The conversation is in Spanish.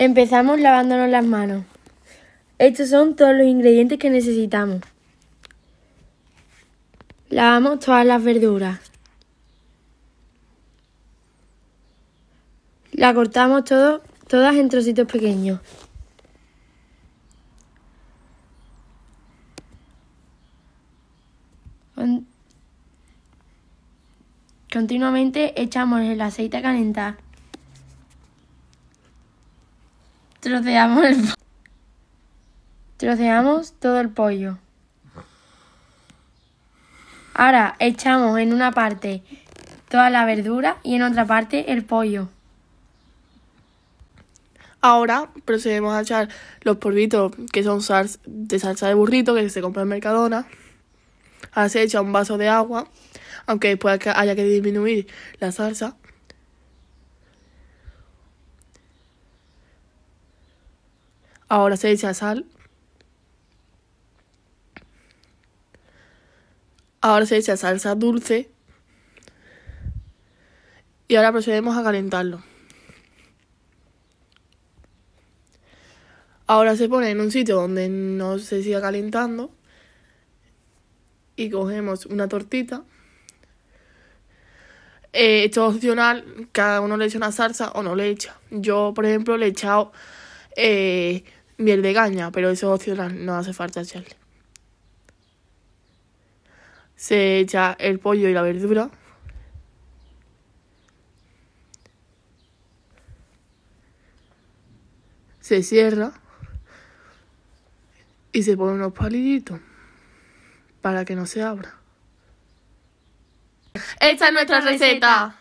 Empezamos lavándonos las manos. Estos son todos los ingredientes que necesitamos. Lavamos todas las verduras. La cortamos todo, todas en trocitos pequeños. Continuamente echamos el aceite a calentar. Troceamos Troceamos todo el pollo. Ahora echamos en una parte toda la verdura y en otra parte el pollo. Ahora procedemos a echar los polvitos que son de salsa de burrito que se compra en Mercadona. Ahora se echa un vaso de agua, aunque después haya que disminuir la salsa. Ahora se echa sal. Ahora se echa salsa dulce. Y ahora procedemos a calentarlo. Ahora se pone en un sitio donde no se siga calentando. Y cogemos una tortita. Eh, esto es opcional, cada uno le echa una salsa o no le echa. Yo, por ejemplo, le he echado eh, miel de caña, pero eso es opcional, no hace falta echarle. Se echa el pollo y la verdura. Se cierra y se pone unos palillitos para que no se abra. Esta es nuestra receta.